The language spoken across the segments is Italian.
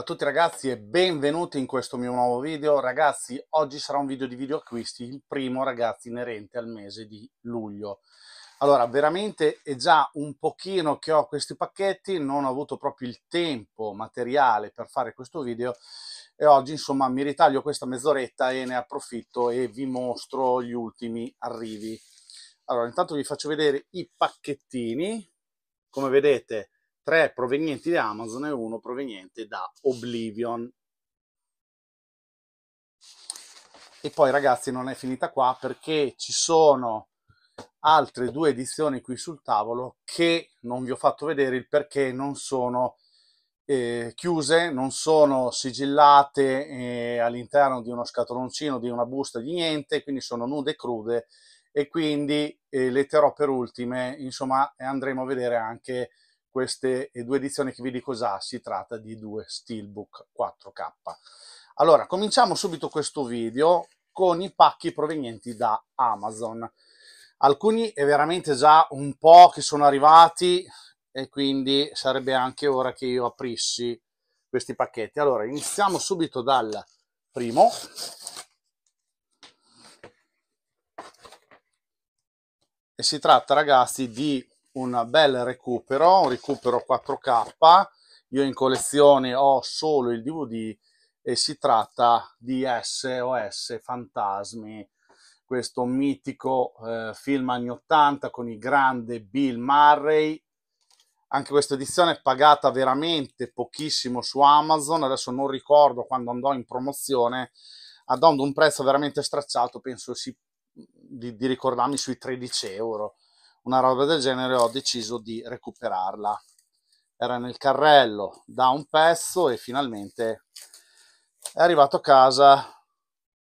Ciao a tutti ragazzi e benvenuti in questo mio nuovo video. Ragazzi, oggi sarà un video di video acquisti, il primo ragazzi inerente al mese di luglio. Allora, veramente è già un pochino che ho questi pacchetti, non ho avuto proprio il tempo materiale per fare questo video e oggi insomma mi ritaglio questa mezz'oretta e ne approfitto e vi mostro gli ultimi arrivi. Allora, intanto vi faccio vedere i pacchettini. Come vedete, tre provenienti da Amazon e uno proveniente da Oblivion. E poi ragazzi non è finita qua perché ci sono altre due edizioni qui sul tavolo che non vi ho fatto vedere il perché non sono eh, chiuse, non sono sigillate eh, all'interno di uno scatoloncino, di una busta, di niente, quindi sono nude e crude e quindi eh, le terrò per ultime, insomma andremo a vedere anche queste due edizioni che vi dico già, si tratta di due Steelbook 4K. Allora, cominciamo subito questo video con i pacchi provenienti da Amazon. Alcuni è veramente già un po' che sono arrivati e quindi sarebbe anche ora che io aprissi questi pacchetti. Allora, iniziamo subito dal primo. E si tratta, ragazzi, di un bel recupero, un recupero 4K. Io in collezione ho solo il DVD e si tratta di SOS Fantasmi, questo mitico eh, film anni 80 con il grande Bill Murray. Anche questa edizione è pagata veramente pochissimo su Amazon, adesso non ricordo quando andò in promozione, andando un prezzo veramente stracciato, penso si, di, di ricordarmi sui 13 euro una roba del genere ho deciso di recuperarla era nel carrello da un pezzo e finalmente è arrivato a casa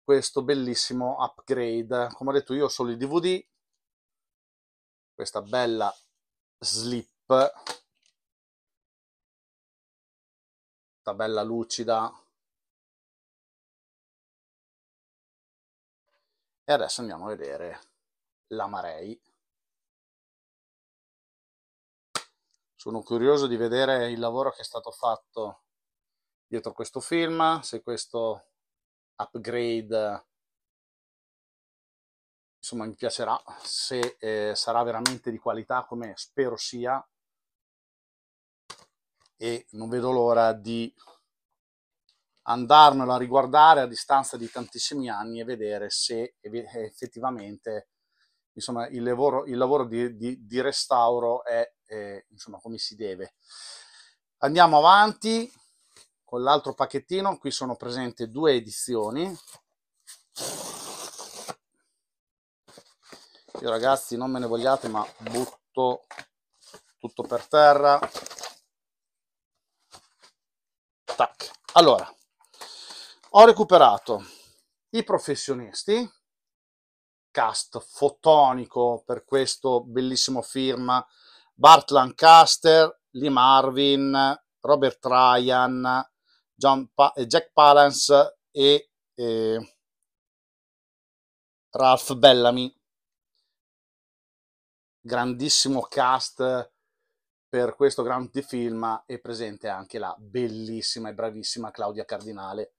questo bellissimo upgrade come ho detto io ho solo il dvd questa bella slip questa bella lucida e adesso andiamo a vedere la Marei sono curioso di vedere il lavoro che è stato fatto dietro questo film, se questo upgrade insomma mi piacerà, se eh, sarà veramente di qualità come spero sia e non vedo l'ora di andarmelo a riguardare a distanza di tantissimi anni e vedere se effettivamente insomma, il lavoro, il lavoro di, di, di restauro è eh, insomma come si deve. Andiamo avanti con l'altro pacchettino, qui sono presenti due edizioni. Io ragazzi non me ne vogliate ma butto tutto per terra. Tac. Allora, ho recuperato i professionisti, cast fotonico per questo bellissimo firma Bart Lancaster, Lee Marvin, Robert Ryan, pa- eh, Jack Palance e eh, Ralph Bellamy. Grandissimo cast per questo grande film e presente anche la bellissima e bravissima Claudia Cardinale.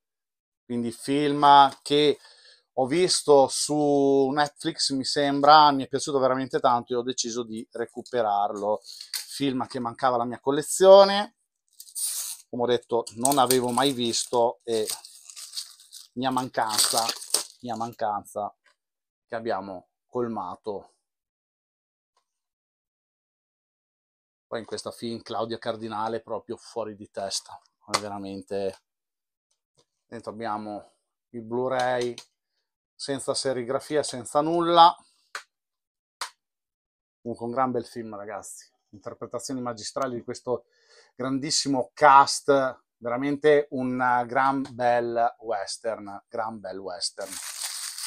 Quindi film che ho visto su Netflix, mi sembra, mi è piaciuto veramente tanto e ho deciso di recuperarlo. Film che mancava la mia collezione, come ho detto, non avevo mai visto e mia mancanza, mia mancanza che abbiamo colmato. Poi in questa film Claudia Cardinale proprio fuori di testa, è veramente... Dentro abbiamo il Blu-ray, senza serigrafia, senza nulla. Comunque un gran bel film, ragazzi. Interpretazioni magistrali di questo grandissimo cast, veramente un eh, gran bel western, gran bel western.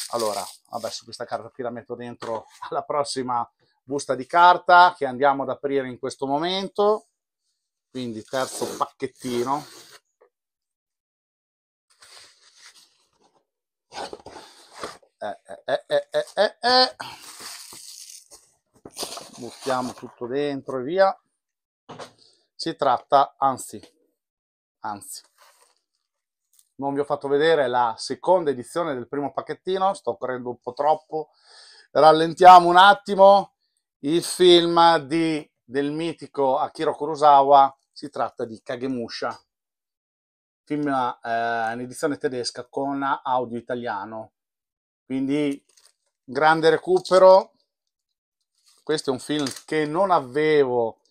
Allora, adesso questa carta qui la metto dentro alla prossima busta di carta che andiamo ad aprire in questo momento. Quindi terzo pacchettino, eh, eh, eh, eh, buttiamo tutto dentro e via si tratta anzi anzi non vi ho fatto vedere la seconda edizione del primo pacchettino sto correndo un po' troppo rallentiamo un attimo il film di, del mitico Akira Kurosawa si tratta di Kagemusha film eh, in edizione tedesca con audio italiano quindi grande recupero. Questo è un film che non avevo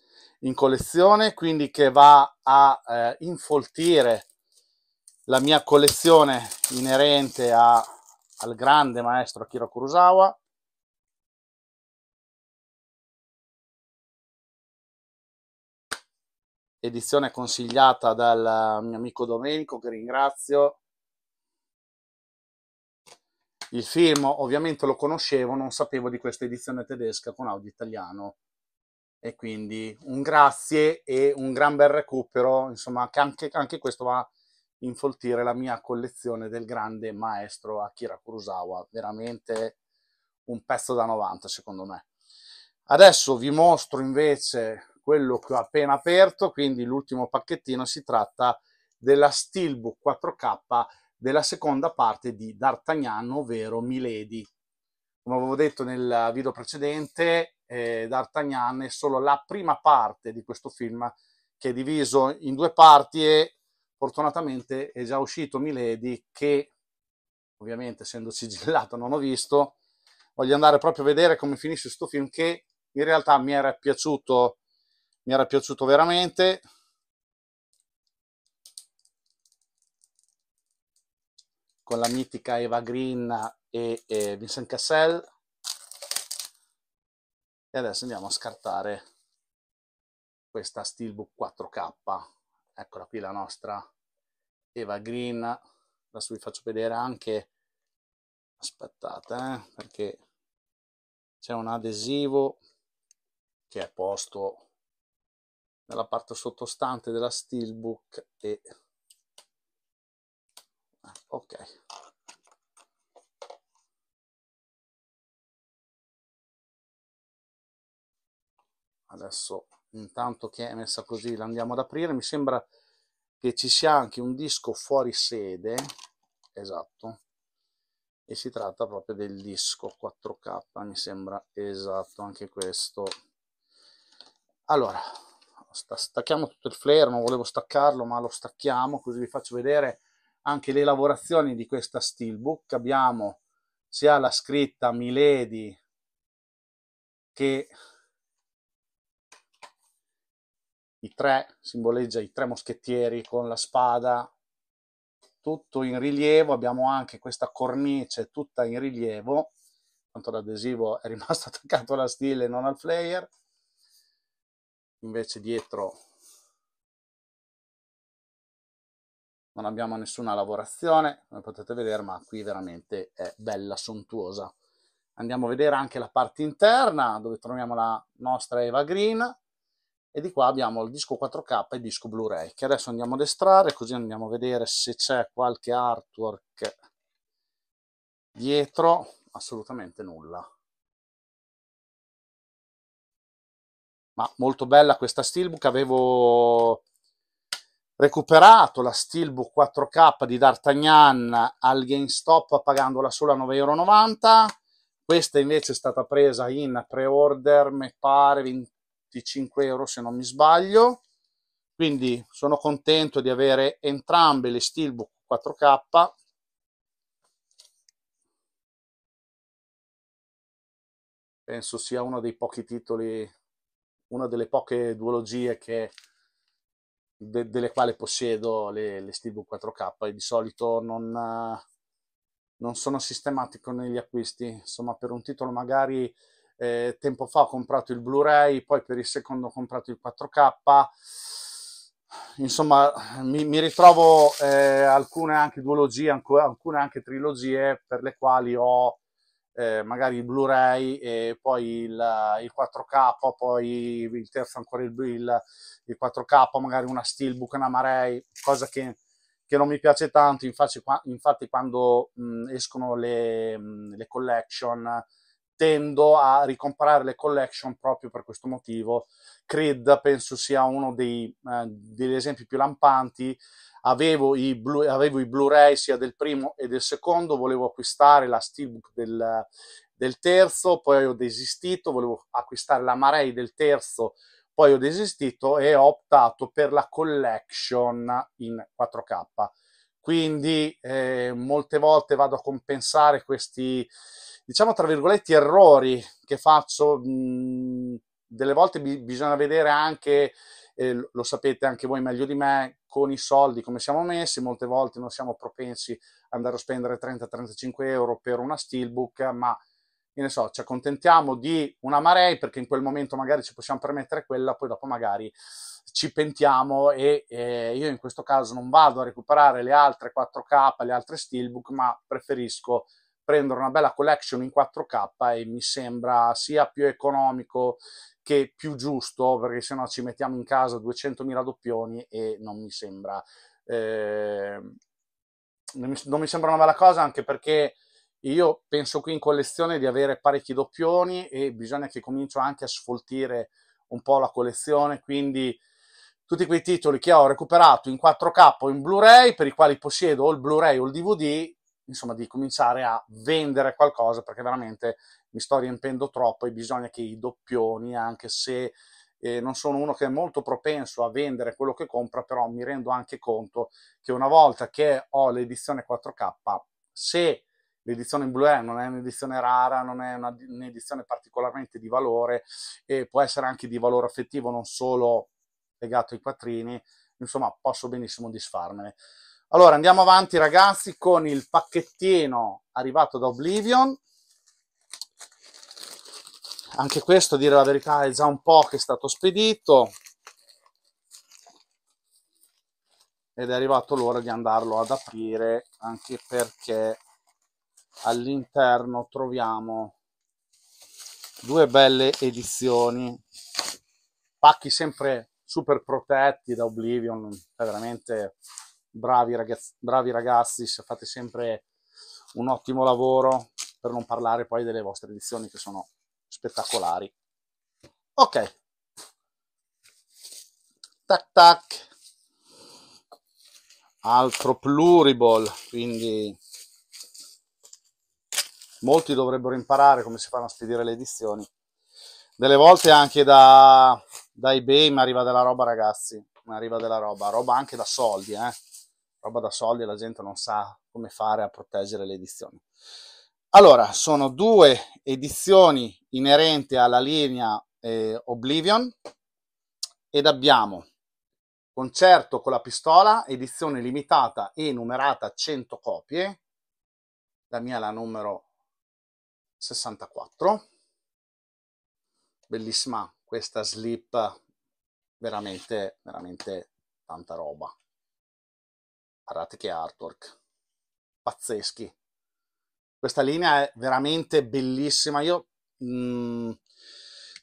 in collezione, quindi che va a eh, infoltire la mia collezione inerente a, al grande maestro Akira Kurosawa. Edizione consigliata dal mio amico Domenico, che ringrazio, il film ovviamente lo conoscevo, non sapevo di questa edizione tedesca con audio italiano. E quindi un grazie e un gran bel recupero, insomma, che anche, anche questo va a infoltire la mia collezione del grande maestro Akira Kurosawa, veramente un pezzo da 90 secondo me. Adesso vi mostro invece quello che ho appena aperto, quindi l'ultimo pacchettino si tratta della Steelbook 4K della seconda parte di D'Artagnan, ovvero Milady. Come avevo detto nel video precedente, eh, D'Artagnan è solo la prima parte di questo film che è diviso in due parti e fortunatamente è già uscito Milady che ovviamente essendo sigillato non ho visto, voglio andare proprio a vedere come finisce questo film che in realtà mi era piaciuto, mi era piaciuto veramente, con la mitica Eva Green e, e Vincent Cassel. E adesso andiamo a scartare questa Steelbook 4K. Eccola qui la nostra Eva Green. Adesso vi faccio vedere anche, aspettate, eh, perché c'è un adesivo che è posto nella parte sottostante della Steelbook e ok adesso intanto che è messa così l'andiamo ad aprire mi sembra che ci sia anche un disco fuori sede esatto e si tratta proprio del disco 4k mi sembra esatto anche questo allora stacchiamo tutto il flare non volevo staccarlo ma lo stacchiamo così vi faccio vedere anche le lavorazioni di questa steelbook. Abbiamo sia la scritta Milady che i tre, simboleggia i tre moschettieri con la spada, tutto in rilievo. Abbiamo anche questa cornice tutta in rilievo, tanto l'adesivo è rimasto attaccato alla stile e non al flare. Invece dietro non abbiamo nessuna lavorazione come potete vedere ma qui veramente è bella sontuosa andiamo a vedere anche la parte interna dove troviamo la nostra Eva Green e di qua abbiamo il disco 4K e il disco Blu-ray che adesso andiamo ad estrarre così andiamo a vedere se c'è qualche artwork dietro assolutamente nulla ma molto bella questa steelbook avevo recuperato la Steelbook 4K di D'Artagnan al GameStop pagandola solo a 9,90 euro. Questa invece è stata presa in pre-order, mi pare 25 euro se non mi sbaglio. Quindi sono contento di avere entrambe le Steelbook 4K. Penso sia uno dei pochi titoli, una delle poche duologie che de, delle quali possiedo le, le Steelbook 4K e di solito non, non, sono sistematico negli acquisti. Insomma, per un titolo magari eh, tempo fa ho comprato il Blu-ray, poi per il secondo ho comprato il 4K. Insomma, mi, mi ritrovo eh, alcune anche duologie, alcune anche trilogie per le quali ho eh, magari il Blu-ray e poi il, eh, il, 4K, poi il terzo ancora il, il, il 4K, magari una Steelbook, una Marei, cosa che, che, non mi piace tanto, infatti, qua, infatti quando mh, mm, escono le, mh, mm, le collection tendo a ricomprare le collection proprio per questo motivo. Creed penso sia uno dei, eh, degli esempi più lampanti. Avevo i, blu, avevo i Blu-ray sia del primo e del secondo, volevo acquistare la Steelbook del, del terzo, poi ho desistito, volevo acquistare la Marei del terzo, poi ho desistito e ho optato per la collection in 4K. Quindi eh, molte volte vado a compensare questi, diciamo tra virgolette, errori che faccio. Mh, mhmm, delle volte bi- bisogna vedere anche, eh, lo sapete anche voi meglio di me, con i soldi come siamo messi. Molte volte non siamo propensi ad andare a spendere 30-35 euro per una steelbook, ma ne so, ci accontentiamo di una marea perché in quel momento magari ci possiamo permettere quella, poi dopo magari ci pentiamo e, e io in questo caso non vado a recuperare le altre 4K, le altre steelbook, ma preferisco prendere una bella collection in 4K e mi sembra sia più economico che più giusto, perché se no ci mettiamo in casa 200.000 doppioni e non mi sembra... Eh, non, mi, sembra una bella cosa anche perché io penso qui in collezione di avere parecchi doppioni e bisogna che comincio anche a sfoltire un po' la collezione, quindi tutti quei titoli che ho recuperato in 4K o in Blu-ray, per i quali possiedo o il Blu-ray o il DVD, insomma di cominciare a vendere qualcosa perché veramente mi sto riempendo troppo e bisogna che i doppioni, anche se eh, non sono uno che è molto propenso a vendere quello che compra, però mi rendo anche conto che una volta che ho l'edizione 4K, se l'edizione in Blu-ray non è un'edizione rara, non è una, un'edizione particolarmente di valore e può essere anche di valore affettivo, non solo legato ai quattrini, insomma posso benissimo disfarmene. Allora andiamo avanti ragazzi con il pacchettino arrivato da Oblivion. Anche questo, a dire la verità, è già un po' che è stato spedito ed è arrivato l'ora di andarlo ad aprire anche perché all'interno troviamo due belle edizioni, pacchi sempre super protetti da Oblivion, è veramente bravi ragazzi, bravi ragazzi fate sempre un ottimo lavoro, per non parlare poi delle vostre edizioni che sono spettacolari. Ok. Tac tac. Altro pluriball, quindi molti dovrebbero imparare come si fanno a spedire le edizioni. Delle volte anche da, da eBay mi arriva della roba, ragazzi. Mi arriva della roba, roba anche da soldi, eh roba da soldi, la gente non sa come fare a proteggere le edizioni. Allora, sono due edizioni inerenti alla linea eh, Oblivion ed abbiamo Concerto con la pistola, edizione limitata e numerata 100 copie, la mia è la numero 64, bellissima questa slip, veramente, veramente tanta roba guardate che artwork, pazzeschi. Questa linea è veramente bellissima, io mh, mm,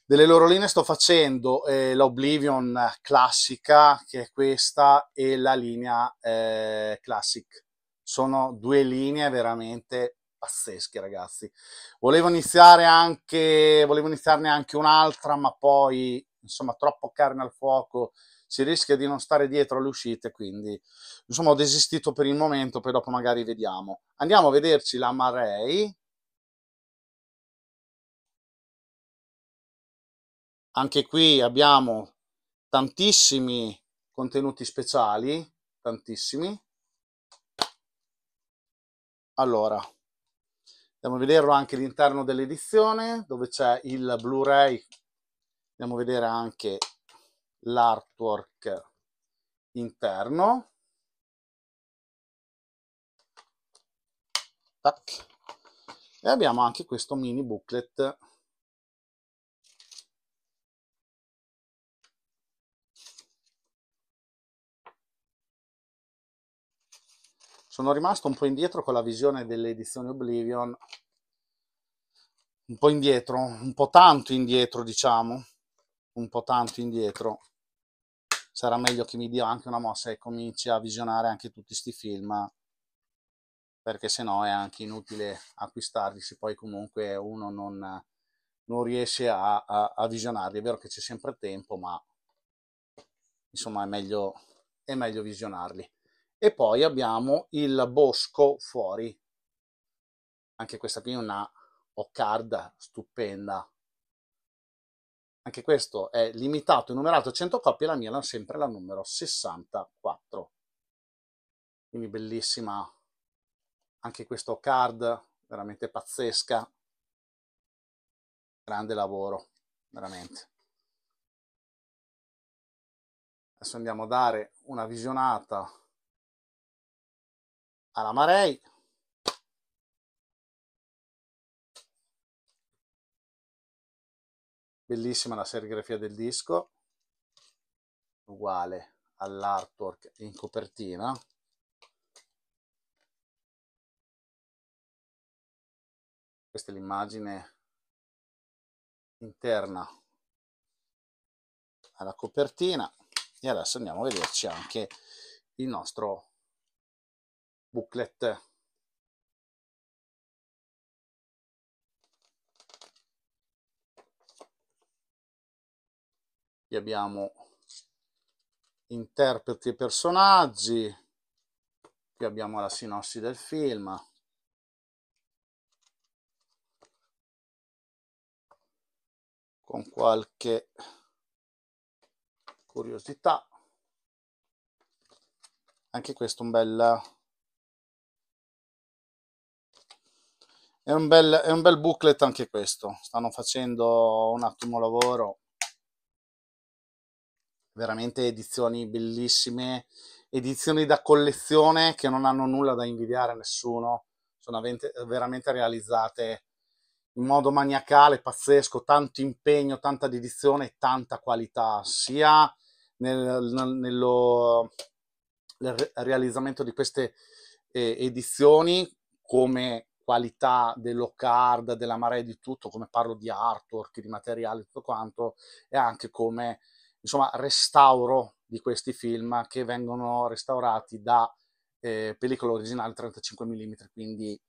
delle loro linee sto facendo eh, l'Oblivion classica, che è questa, e la linea eh, Classic. Sono due linee veramente pazzeschi ragazzi volevo iniziare anche volevo iniziarne anche un'altra ma poi insomma troppo carne al fuoco si rischia di non stare dietro alle uscite, quindi insomma ho desistito per il momento, poi dopo magari vediamo. Andiamo a vederci la Marei. Anche qui abbiamo tantissimi contenuti speciali, tantissimi. Allora, andiamo a vederlo anche all'interno dell'edizione dove c'è il Blu-ray, andiamo a vedere anche l'artwork interno. Tac. E abbiamo anche questo mini booklet sono rimasto un po' indietro con la visione delle edizioni Oblivion, un po' indietro, un po' tanto indietro, diciamo un po' tanto indietro sarà meglio che mi dia anche una mossa e cominci a visionare anche tutti questi film perché sennò è anche inutile acquistarli se poi comunque uno non, non riesce a, a, a, visionarli è vero che c'è sempre tempo ma insomma è meglio, è meglio visionarli e poi abbiamo il bosco fuori anche questa qui è una ocarda stupenda anche questo è limitato e numerato a 100 coppie, la mia è sempre la numero 64. Quindi bellissima anche questo card, veramente pazzesca. Grande lavoro, veramente. Adesso andiamo a dare una visionata alla Marei. bellissima la serigrafia del disco uguale all'artwork in copertina questa è l'immagine interna alla copertina e adesso andiamo a vederci anche il nostro booklet Qui abbiamo interpreti e personaggi, qui abbiamo la sinossi del film. Con qualche curiosità. Anche questo è un bel È un, bel, è un bel booklet anche questo. Stanno facendo un ottimo lavoro veramente edizioni bellissime, edizioni da collezione che non hanno nulla da invidiare a nessuno, sono veramente realizzate in modo maniacale, pazzesco, tanto impegno, tanta dedizione e tanta qualità, sia nel, nello, nel realizzamento di queste eh, edizioni come qualità dello della marea di tutto, come parlo di artwork, di materiale, tutto quanto, e anche come insomma, restauro di questi film che vengono restaurati da eh, pellicola originale 35 mm, quindi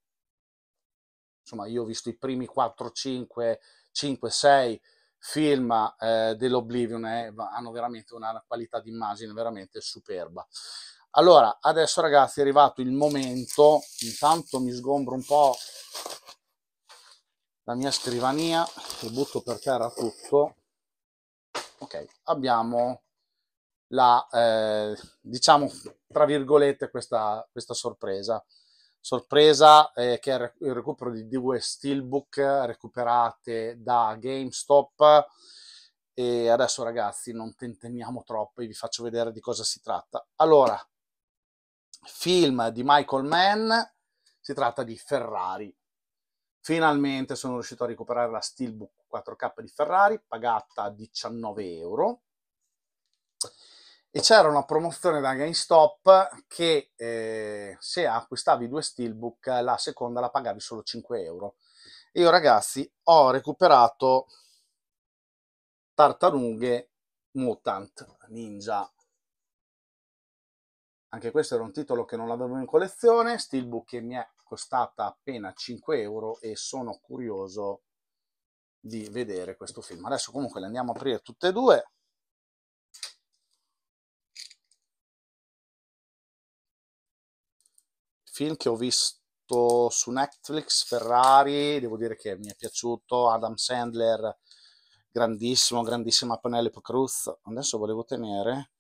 insomma io ho visto i primi 4, 5, 5, 6 film eh, dell'Oblivion eh, hanno veramente una qualità d'immagine veramente superba. Allora, adesso ragazzi è arrivato il momento, intanto mi sgombro un po' la mia scrivania e butto per terra tutto Ok, abbiamo la, eh, diciamo, tra virgolette, questa, questa sorpresa. Sorpresa eh, che è il recupero di due steelbook recuperate da GameStop. E adesso ragazzi non tentenniamo troppo, vi faccio vedere di cosa si tratta. Allora, film di Michael Mann, si tratta di Ferrari. Finalmente sono riuscito a recuperare la Steelbook 4K di Ferrari, pagata 19 euro. E c'era una promozione da GameStop che eh, se acquistavi due Steelbook, la seconda la pagavi solo 5 euro. Io ragazzi ho recuperato Tartarughe Mutant Ninja. Anche questo era un titolo che non avevo in collezione, Steelbook che mi è costata appena 5 euro e sono curioso di vedere questo film. Adesso comunque le andiamo a aprire tutte e due. Film che ho visto su Netflix, Ferrari, devo dire che mi è piaciuto, Adam Sandler, grandissimo, grandissima Penelope Cruz. Adesso volevo tenere,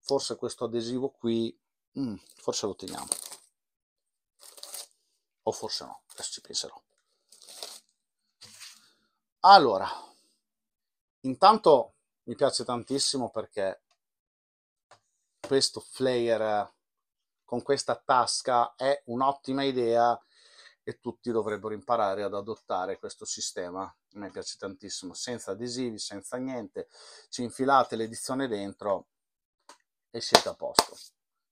forse questo adesivo qui, mm, forse lo teniamo o forse no, adesso ci penserò. Allora, intanto mi piace tantissimo perché questo flare con questa tasca è un'ottima idea e tutti dovrebbero imparare ad adottare questo sistema. Mi piace tantissimo, senza adesivi, senza niente, ci infilate l'edizione dentro e siete a posto.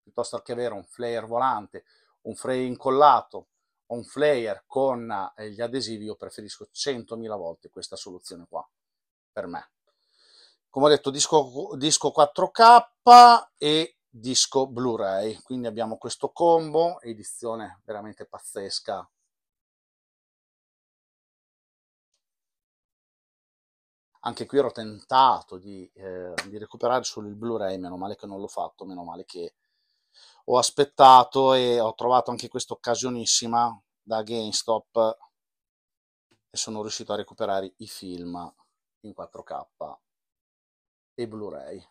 Piuttosto che avere un flare volante, un frame incollato, un flair con eh, gli adesivi io preferisco 100.000 volte questa soluzione qua per me come ho detto disco, disco 4k e disco blu-ray quindi abbiamo questo combo edizione veramente pazzesca anche qui ero tentato di, eh, di recuperare solo il blu-ray meno male che non l'ho fatto meno male che ho aspettato e ho trovato anche questa occasionissima da GameStop e sono riuscito a recuperare i film in 4K e Blu-ray.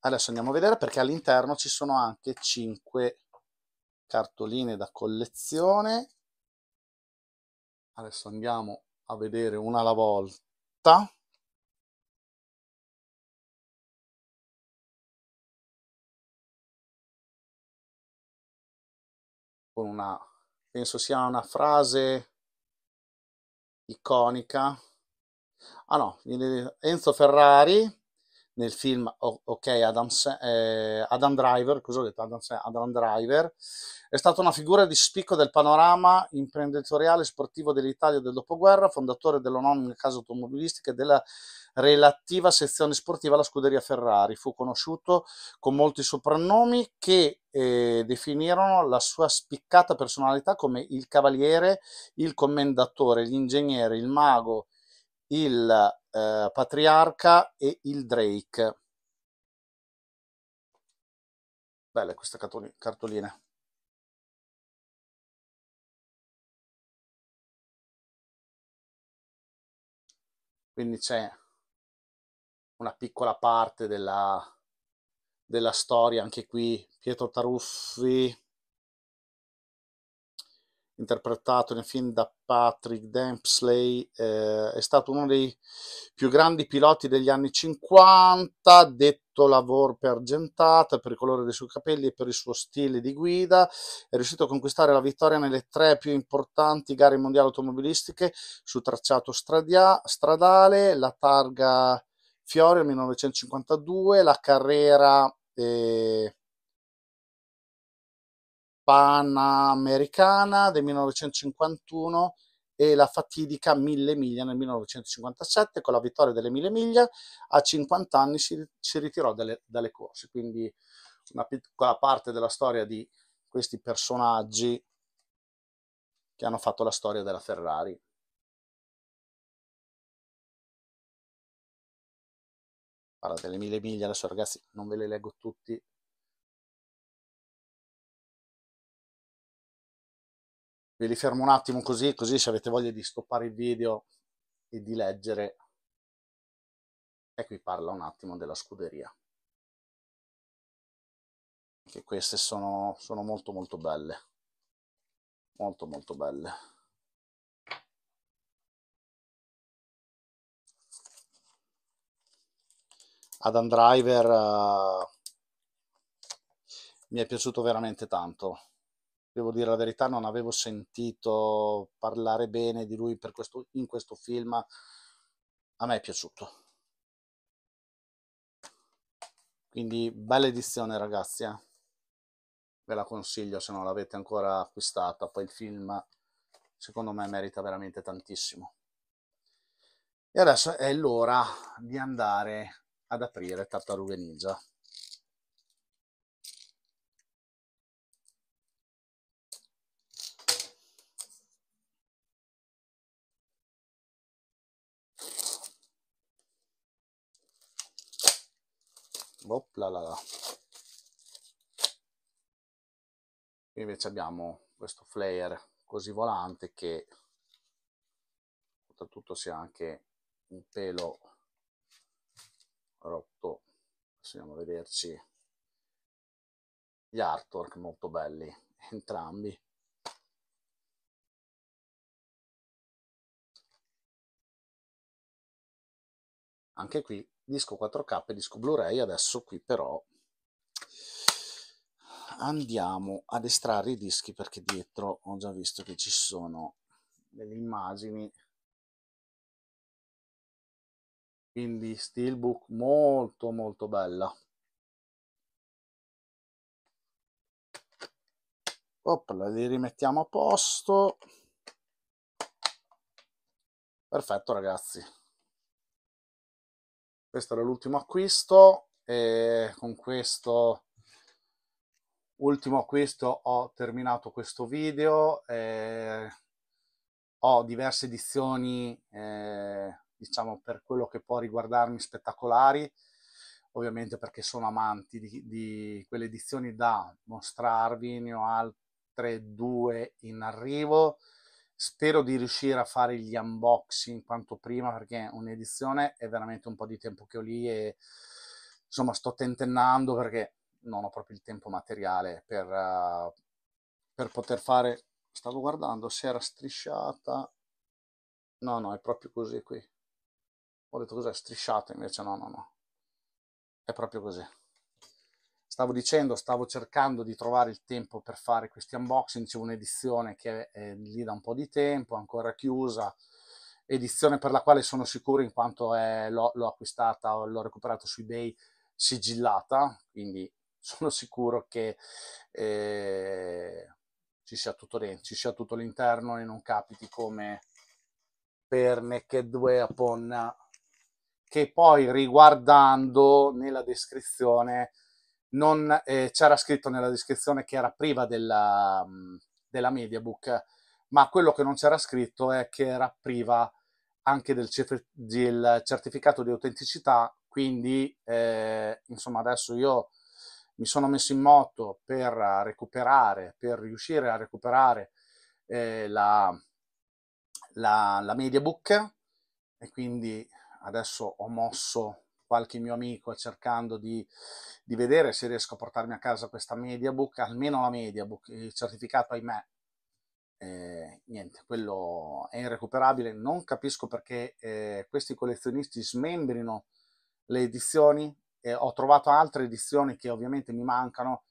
Adesso andiamo a vedere perché all'interno ci sono anche 5 cartoline da collezione. Adesso andiamo a vedere una alla volta. con una, penso sia una frase iconica. Ah no, Enzo Ferrari nel film Ok Adam, eh, Adam Driver, cosa ho detto? Adam, Adam, Driver, è stata una figura di spicco del panorama imprenditoriale e sportivo dell'Italia del dopoguerra, fondatore dell'omonima casa automobilistica e della relativa sezione sportiva alla scuderia Ferrari. Fu conosciuto con molti soprannomi che eh, definirono la sua spiccata personalità come il cavaliere, il commendatore, l'ingegnere, il mago, il eh, patriarca e il Drake. Belle queste cartoline. Quindi c'è una piccola parte della, della storia anche qui. Pietro Taruffi, interpretato nel film da Patrick Dempsey, eh, è stato uno dei più grandi piloti degli anni 50, detto lavoro per Gentata, per il colore dei suoi capelli e per il suo stile di guida, è riuscito a conquistare la vittoria nelle tre più importanti gare mondiali automobilistiche su tracciato stradia- stradale, la targa Fiori nel 1952, la carriera... Eh, Panamericana del 1951 e la fatidica Mille Miglia nel 1957. Con la vittoria delle Mille Miglia a 50 anni si, si ritirò dalle, dalle corse, quindi una piccola parte della storia di questi personaggi che hanno fatto la storia della Ferrari. Parla delle mille miglia, adesso ragazzi non ve le leggo tutti ve li fermo un attimo così, così se avete voglia di stoppare il video e di leggere. E qui parla un attimo della scuderia. Che queste sono, sono molto molto belle. Molto molto belle. Adam Driver uh, mi è piaciuto veramente tanto devo dire la verità, non avevo sentito parlare bene di lui questo, in questo film. A me è piaciuto. Quindi bella edizione ragazzi, eh? ve la consiglio se non l'avete ancora acquistata, poi il film secondo me merita veramente tantissimo. E adesso è l'ora di andare ad aprire Tartarughe Ninja. Op, là, là, là. Qui invece abbiamo questo flare così volante che oltretutto sia anche un pelo rotto possiamo vederci gli artwork molto belli entrambi anche qui disco 4K e disco Blu-ray, adesso qui però andiamo ad estrarre i dischi perché dietro ho già visto che ci sono delle immagini quindi steelbook molto molto bella Opla, li rimettiamo a posto perfetto ragazzi questo era l'ultimo acquisto e con questo ultimo acquisto ho terminato questo video eh, ho diverse edizioni eh, diciamo per quello che può riguardarmi spettacolari ovviamente perché sono amanti di, di quelle edizioni da mostrarvi ne ho altre due in arrivo Spero di riuscire a fare gli unboxing quanto prima perché un'edizione è veramente un po' di tempo che ho lì e insomma sto tentennando perché non ho proprio il tempo materiale per, uh, per poter fare... Stavo guardando se era strisciata. No, no, è proprio così qui. Ho detto cos'è strisciata invece no, no, no. È proprio così stavo dicendo, stavo cercando di trovare il tempo per fare questi unboxing, c'è un'edizione che è lì da un po' di tempo, ancora chiusa, edizione per la quale sono sicuro in quanto l'ho acquistata, l'ho recuperata su eBay sigillata, quindi sono sicuro che eh, ci, sia tutto dentro, ci sia tutto all'interno e non capiti come per Naked Weapon, che poi riguardando nella descrizione non, eh, c'era scritto nella descrizione che era priva della, mm, della Mediabook, ma quello che non c'era scritto è che era priva anche del, del certificato di autenticità, quindi eh, insomma adesso io mi sono messo in moto per recuperare, per riuscire a recuperare eh, la, la, la Mediabook e quindi adesso ho mosso qualche mio amico cercando di, di vedere se riesco a portarmi a casa questa mediabook, almeno la mediabook, il certificato ahimè eh, niente, quello è irrecuperabile. Non capisco perché eh, questi collezionisti smembrino le edizioni. Eh, ho trovato altre edizioni che ovviamente mi mancano,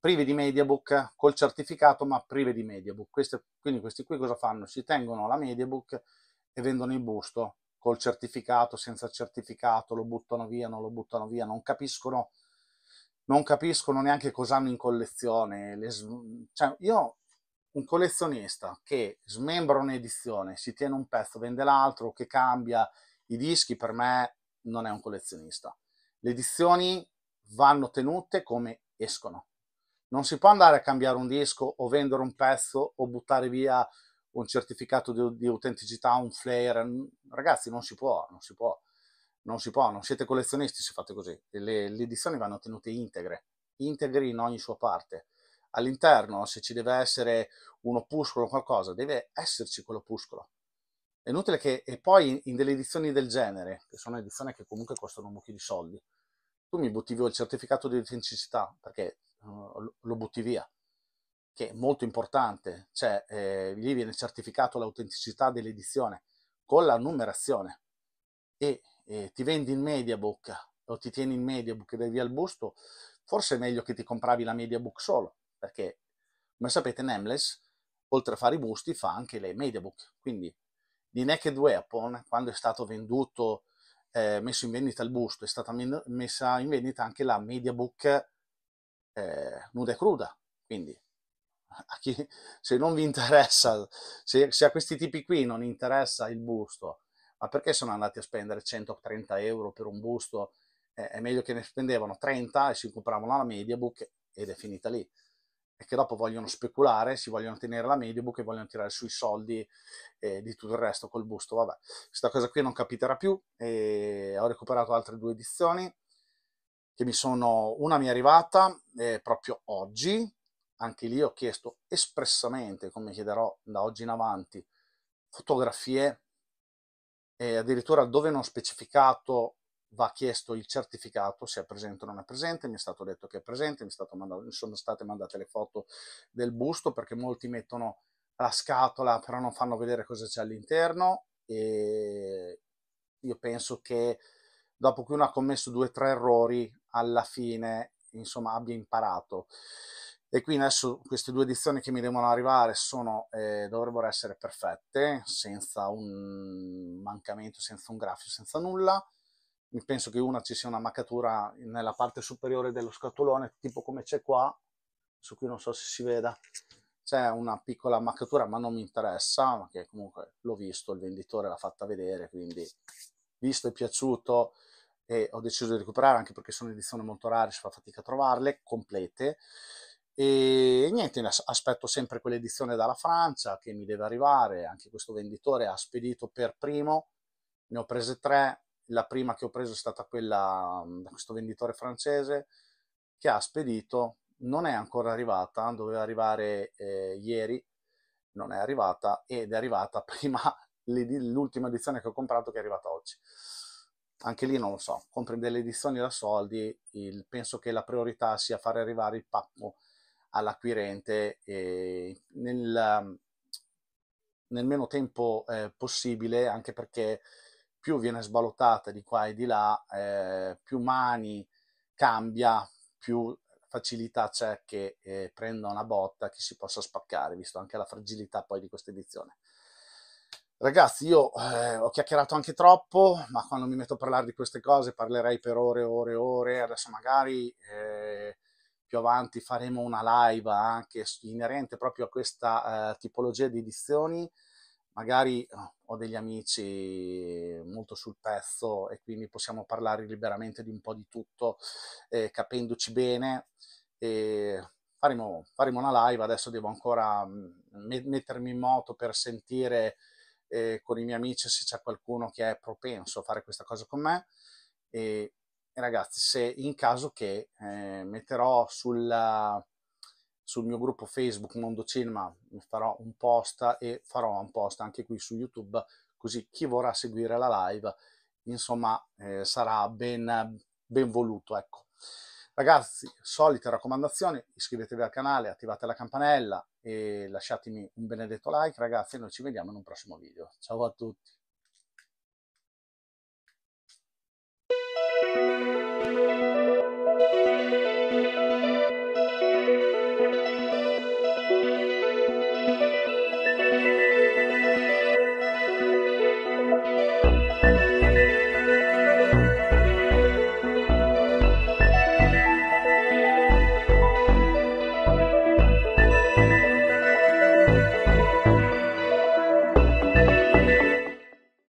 prive di mediabook, col certificato, ma prive di mediabook. Queste, quindi questi qui cosa fanno? Si tengono la mediabook e vendono il busto col certificato, senza certificato, lo buttano via, non lo buttano via, non capiscono, non capiscono neanche cosa hanno in collezione. Le, cioè, io, un collezionista che smembra un'edizione, si tiene un pezzo, vende l'altro, che cambia i dischi, per me non è un collezionista. Le edizioni vanno tenute come escono. Non si può andare a cambiare un disco o vendere un pezzo o buttare via un certificato di, di autenticità, un flare, ragazzi non si può, non si può, non si può, non siete collezionisti se fate così, le, le edizioni vanno tenute integre, integri in ogni sua parte. All'interno, se ci deve essere un opuscolo o qualcosa, deve esserci quell'opuscolo. È inutile che, e poi in delle edizioni del genere, che sono edizioni che comunque costano un mucchio di soldi, tu mi butti via il certificato di autenticità perché eh, lo butti via che è molto importante, cioè eh, lì viene certificato l'autenticità dell'edizione con la numerazione e eh, ti vendi in mediabook o ti tieni in mediabook e dai via il busto, forse è meglio che ti compravi la mediabook solo, perché come sapete Nameless, oltre a fare i busti, fa anche le mediabook, quindi di Naked Weapon, quando è stato venduto, eh, messo in vendita il busto, è stata messa in vendita anche la mediabook eh, nuda e cruda, quindi a chi, se non vi interessa, se, se, a questi tipi qui non interessa il busto, ma perché sono andati a spendere 130 euro per un busto? Eh, è meglio che ne spendevano 30 e si compravano la Mediabook ed è finita lì. E che dopo vogliono speculare, si vogliono tenere la Mediabook e vogliono tirare sui soldi eh, di tutto il resto col busto. Vabbè, questa cosa qui non capiterà più. E ho recuperato altre due edizioni che mi sono, una mi è arrivata eh, proprio oggi, anche lì ho chiesto espressamente, come chiederò da oggi in avanti, fotografie e addirittura dove non specificato va chiesto il certificato se è presente o non è presente, mi è stato detto che è presente, mi, mandato, mi sono state mandate le foto del busto perché molti mettono la scatola però non fanno vedere cosa c'è all'interno e io penso che dopo che uno ha commesso due o tre errori alla fine insomma abbia imparato e quindi adesso queste due edizioni che mi devono arrivare sono, eh, dovrebbero essere perfette, senza un mancamento, senza un graffio, senza nulla. Penso che una ci sia una maccatura nella parte superiore dello scatolone, tipo come c'è qua, su cui non so se si veda, c'è una piccola maccatura ma non mi interessa, ma che comunque l'ho visto, il venditore l'ha fatta vedere, quindi visto e piaciuto e ho deciso di recuperare anche perché sono edizioni molto rare, si fa fatica a trovarle, complete. E niente, aspetto sempre quell'edizione dalla Francia che mi deve arrivare, anche questo venditore ha spedito per primo, ne ho prese tre, la prima che ho preso è stata quella mm, da questo venditore francese che ha spedito, non è ancora arrivata, doveva arrivare eh, ieri, non è arrivata ed è arrivata prima l'ultima edizione che ho comprato che è arrivata oggi. Anche lì non lo so, compri delle edizioni da soldi, il, penso che la priorità sia fare arrivare il pacco all'acquirente nel, nel, meno tempo eh, possibile, anche perché più viene sballottata di qua e di là, eh, più mani cambia, più facilità c'è che eh, prenda una botta che si possa spaccare, visto anche la fragilità poi di questa edizione. Ragazzi, io eh, ho chiacchierato anche troppo, ma quando mi metto a parlare di queste cose parlerei per ore e ore e ore. Adesso magari eh, più avanti faremo una live anche inerente proprio a questa eh, tipologia di edizioni. Magari oh, ho degli amici molto sul pezzo e quindi possiamo parlare liberamente di un po' di tutto, eh, capendoci bene. E faremo, faremo, una live. Adesso devo ancora mm, me mettermi in moto per sentire eh, con i miei amici se c'è qualcuno che è propenso a fare questa cosa con me. E ragazzi, se in caso che eh, metterò sulla, sul mio gruppo Facebook Mondo Cinema, farò un post e farò un post anche qui su YouTube, così chi vorrà seguire la live, insomma, eh, sarà ben, ben voluto, ecco. Ragazzi, solite raccomandazioni, iscrivetevi al canale, attivate la campanella e lasciatemi un benedetto like, ragazzi, noi ci vediamo in un prossimo video. Ciao a tutti!